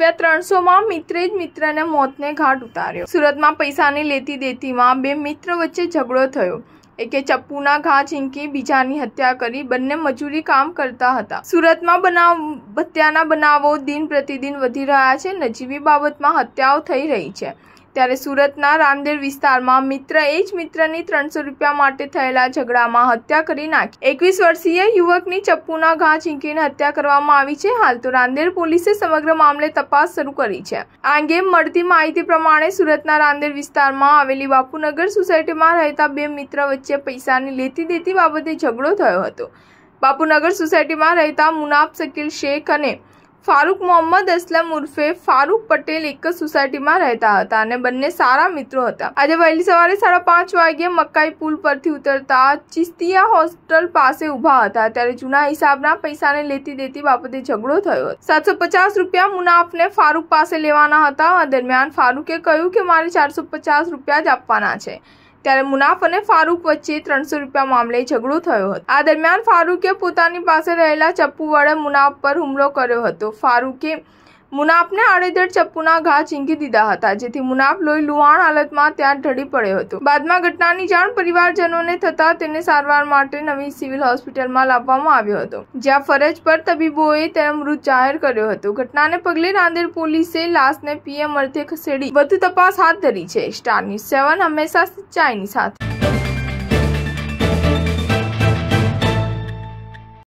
રૂપિયા ત્રણસોમાં મિત્રે જ મિત્રને મોતને ઘાટ ઉતાર્યો સુરતમાં પૈસાની લેતી દેતીમાં બે મિત્ર વચ્ચે ઝઘડો થયો એકે ચપ્પુના ઘા ઝીંકી બીજાની હત્યા કરી બંને મજૂરી કામ કરતા હતા સુરતમાં બનાવ હત્યાના બનાવો દિન પ્રતિદિન વધી રહ્યા છે નજીવી બાબતમાં હત્યાઓ થઈ રહી છે ત્યારે સુરતના રામદેવ વિસ્તારમાં મિત્ર એ જ મિત્રની ત્રણસો રૂપિયા માટે થયેલા ઝઘડામાં હત્યા કરી નાખી એકવીસ વર્ષીય યુવકની ચપ્પુના ઘા ઝીંકીને હત્યા કરવામાં આવી છે હાલ તો રાંદેર પોલીસે સમગ્ર મામલે તપાસ શરૂ કરી છે આ અંગે મળતી માહિતી પ્રમાણે સુરતના રાંદેર વિસ્તારમાં આવેલી બાપુનગર સોસાયટીમાં રહેતા બે મિત્ર વચ્ચે પૈસાની લેતી દેતી બાબતે ઝઘડો થયો હતો બાપુનગર સોસાયટીમાં રહેતા મુનાફ શકીલ શેખ અને ફારૂક મોહમ્મદ અસલમ ઉર્ફે ફારૂક પટેલ એક જ સોસાયટીમાં રહેતા હતા અને બંને સારા મિત્રો હતા આજે વહેલી સવારે સાડા પાંચ વાગ્યે મકાઈ પુલ પરથી ઉતરતા ચિસ્તિયા હોસ્ટેલ પાસે ઊભા હતા ત્યારે જૂના હિસાબના પૈસાને લેતી દેતી બાબતે ઝઘડો થયો સાતસો પચાસ રૂપિયા મુનાફને ફારૂક પાસે લેવાના હતા દરમિયાન ફારૂકે કહ્યું કે મારે ચારસો પચાસ રૂપિયા જ આપવાના છે ત્યારે મુનાફ અને ફારૂક વચ્ચે ત્રણસો રૂપિયા મામલે ઝઘડો થયો હતો આ દરમિયાન ફારૂકે પોતાની પાસે રહેલા ચપ્પુ વડે મુનાફ પર હુમલો કર્યો હતો ફારૂકે મુનાફને આડેધડ ચપ્પુના ઘા ચીંકી દીધા હતા જેથી મુનાફ લોહી લુહાણ હાલતમાં ત્યાં ઢળી પડ્યો હતો બાદમાં ઘટનાની જાણ પરિવારજનોને થતા તેને સારવાર માટે નવી સિવિલ હોસ્પિટલમાં લાવવામાં આવ્યો હતો જ્યાં ફરજ પર તબીબોએ તેનો મૃત જાહેર કર્યો હતો ઘટનાને પગલે નાંદેડ પોલીસે લાશને પીએમ અર્થે ખસેડી વધુ તપાસ હાથ ધરી છે સ્ટાર ન્યૂઝ સેવન હંમેશા સચ્ચાઈની સાથે